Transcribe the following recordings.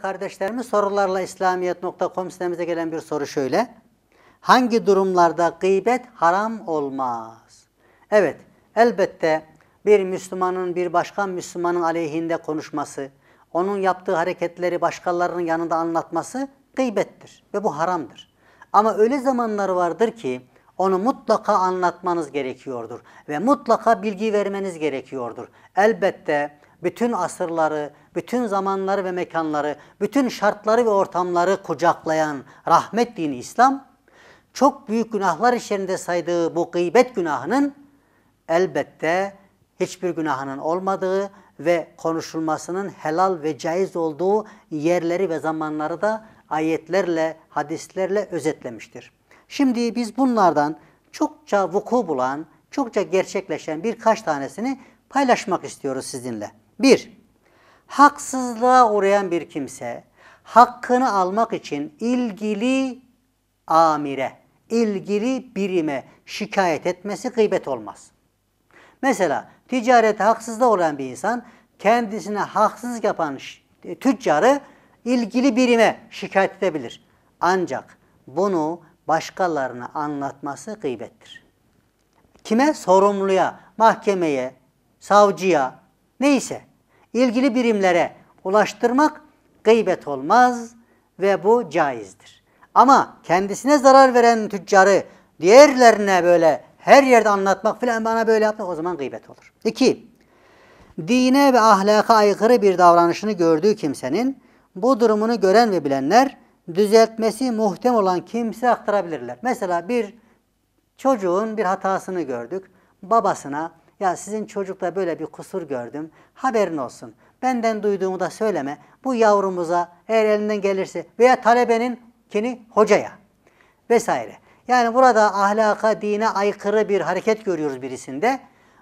kardeşlerimiz sorularla İslamiyet.com sitemize gelen bir soru şöyle. Hangi durumlarda gıybet haram olmaz? Evet, elbette bir Müslümanın bir başka Müslümanın aleyhinde konuşması, onun yaptığı hareketleri başkalarının yanında anlatması gıybettir ve bu haramdır. Ama öyle zamanlar vardır ki onu mutlaka anlatmanız gerekiyordur ve mutlaka bilgi vermeniz gerekiyordur. Elbette bütün asırları, bütün zamanları ve mekanları, bütün şartları ve ortamları kucaklayan rahmet dini İslam, çok büyük günahlar içerisinde saydığı bu gıybet günahının elbette hiçbir günahının olmadığı ve konuşulmasının helal ve caiz olduğu yerleri ve zamanları da ayetlerle, hadislerle özetlemiştir. Şimdi biz bunlardan çokça vuku bulan, çokça gerçekleşen birkaç tanesini paylaşmak istiyoruz sizinle. Bir, haksızlığa uğrayan bir kimse hakkını almak için ilgili amire, ilgili birime şikayet etmesi gıybet olmaz. Mesela ticarete haksızlığa uğrayan bir insan kendisine haksız yapan e, tüccarı ilgili birime şikayet edebilir. Ancak bunu başkalarına anlatması gıybettir. Kime? Sorumluya, mahkemeye, savcıya, neyse ilgili birimlere ulaştırmak gıybet olmaz ve bu caizdir. Ama kendisine zarar veren tüccarı diğerlerine böyle her yerde anlatmak filan bana böyle yapmak o zaman gıybet olur. İki, dine ve ahlaka aykırı bir davranışını gördüğü kimsenin bu durumunu gören ve bilenler düzeltmesi muhtem olan kimse aktarabilirler. Mesela bir çocuğun bir hatasını gördük. Babasına ya sizin çocukta böyle bir kusur gördüm. Haberin olsun. Benden duyduğumu da söyleme. Bu yavrumuza eğer elinden gelirse veya talebenin kini hocaya vesaire. Yani burada ahlaka, dine aykırı bir hareket görüyoruz birisinde.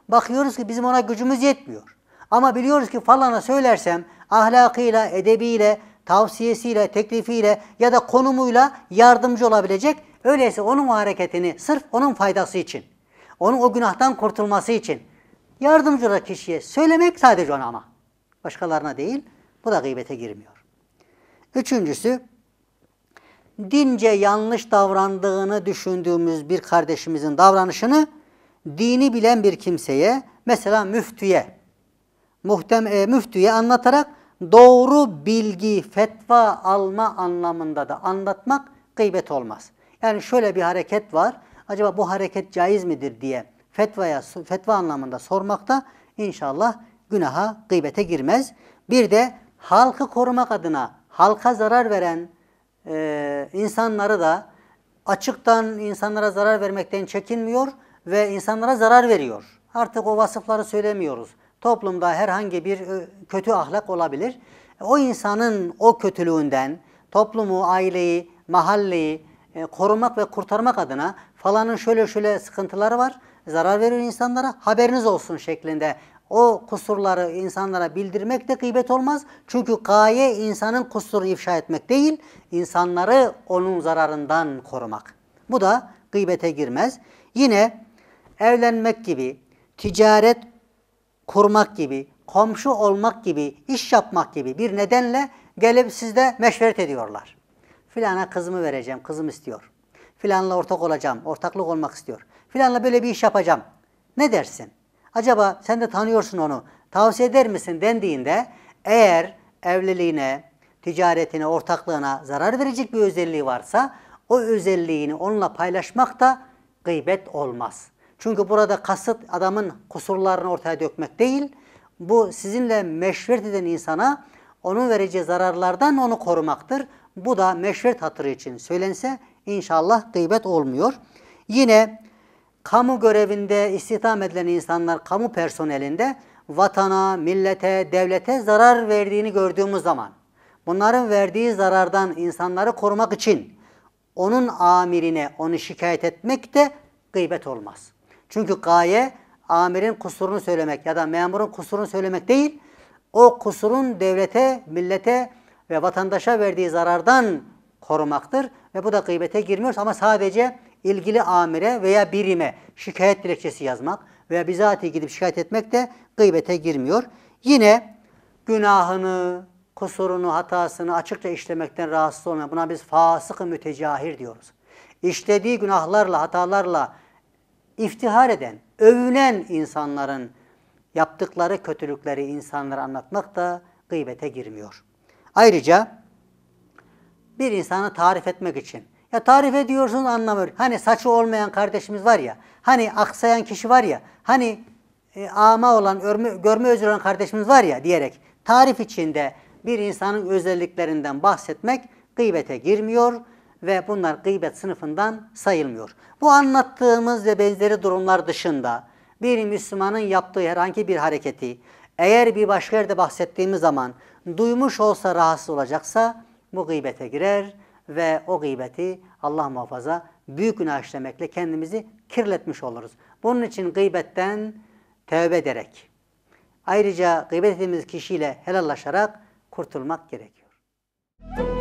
Bakıyoruz ki bizim ona gücümüz yetmiyor. Ama biliyoruz ki falana söylersem ahlakıyla, edebiyle, tavsiyesiyle, teklifiyle ya da konumuyla yardımcı olabilecek. Öyleyse onun hareketini sırf onun faydası için, onun o günahtan kurtulması için Yardımcı olan kişiye söylemek sadece ona ama. Başkalarına değil. Bu da gıybete girmiyor. Üçüncüsü, dince yanlış davrandığını düşündüğümüz bir kardeşimizin davranışını dini bilen bir kimseye, mesela müftüye, muhtem, e, müftüye anlatarak doğru bilgi, fetva alma anlamında da anlatmak gıybet olmaz. Yani şöyle bir hareket var, acaba bu hareket caiz midir diye fetvaya fetva anlamında sormak da inşallah günaha, gıybete girmez. Bir de halkı korumak adına halka zarar veren e, insanları da açıktan insanlara zarar vermekten çekinmiyor ve insanlara zarar veriyor. Artık o vasıfları söylemiyoruz. Toplumda herhangi bir e, kötü ahlak olabilir. O insanın o kötülüğünden toplumu, aileyi, mahalleyi e, korumak ve kurtarmak adına falanın şöyle şöyle sıkıntıları var zarar veren insanlara haberiniz olsun şeklinde o kusurları insanlara bildirmek de kıybet olmaz. Çünkü gaye insanın kusuru ifşa etmek değil, insanları onun zararından korumak. Bu da gıybete girmez. Yine evlenmek gibi, ticaret kurmak gibi, komşu olmak gibi, iş yapmak gibi bir nedenle gelip sizde meşveret ediyorlar. Filana kızımı vereceğim, kızım istiyor. Filanla ortak olacağım, ortaklık olmak istiyor filanla böyle bir iş yapacağım. Ne dersin? Acaba sen de tanıyorsun onu. Tavsiye eder misin dendiğinde eğer evliliğine, ticaretine, ortaklığına zarar verecek bir özelliği varsa o özelliğini onunla paylaşmak da gıybet olmaz. Çünkü burada kasıt adamın kusurlarını ortaya dökmek değil, bu sizinle meşvert eden insana onun vereceği zararlardan onu korumaktır. Bu da meşvert hatırı için söylense inşallah gıybet olmuyor. Yine kamu görevinde istihdam edilen insanlar, kamu personelinde vatana, millete, devlete zarar verdiğini gördüğümüz zaman, bunların verdiği zarardan insanları korumak için onun amirine onu şikayet etmek de gıybet olmaz. Çünkü gaye amirin kusurunu söylemek ya da memurun kusurunu söylemek değil, o kusurun devlete, millete ve vatandaşa verdiği zarardan korumaktır. Ve bu da gıybete girmiyor ama sadece ilgili amire veya birime şikayet dilekçesi yazmak veya bizatihi gidip şikayet etmek de gıybete girmiyor. Yine günahını, kusurunu, hatasını açıkça işlemekten rahatsız olmayan buna biz fasık-ı mütecahir diyoruz. İşlediği günahlarla, hatalarla iftihar eden, övünen insanların yaptıkları kötülükleri insanlara anlatmak da gıybete girmiyor. Ayrıca bir insanı tarif etmek için ya tarif ediyorsun anlamıyor. Hani saçı olmayan kardeşimiz var ya, hani aksayan kişi var ya, hani e, ama olan, örme, görme özür olan kardeşimiz var ya diyerek tarif içinde bir insanın özelliklerinden bahsetmek gıybete girmiyor ve bunlar gıybet sınıfından sayılmıyor. Bu anlattığımız ve benzeri durumlar dışında bir Müslümanın yaptığı herhangi bir hareketi eğer bir başka yerde bahsettiğimiz zaman duymuş olsa rahatsız olacaksa bu gıybete girer ve o gıybeti Allah muhafaza büyük günah işlemekle kendimizi kirletmiş oluruz. Bunun için gıybetten tövbe ederek, ayrıca gıybet ettiğimiz kişiyle helallaşarak kurtulmak gerekiyor. Müzik